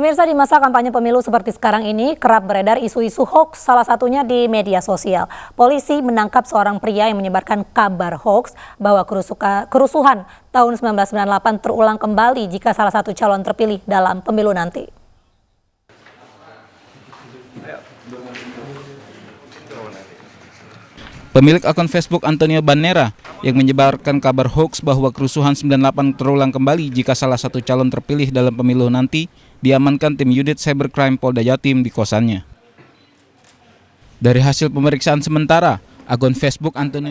Pemirsa di masa kampanye pemilu seperti sekarang ini kerap beredar isu-isu hoax salah satunya di media sosial. Polisi menangkap seorang pria yang menyebarkan kabar hoax bahwa kerusuka, kerusuhan tahun 1998 terulang kembali jika salah satu calon terpilih dalam pemilu nanti. Pemilik akun Facebook Antonio Banera yang menyebarkan kabar hoax bahwa kerusuhan 98 terulang kembali jika salah satu calon terpilih dalam pemilu nanti diamankan tim unit cybercrime Polda Jatim di kosannya. Dari hasil pemeriksaan sementara, akun Facebook Antonio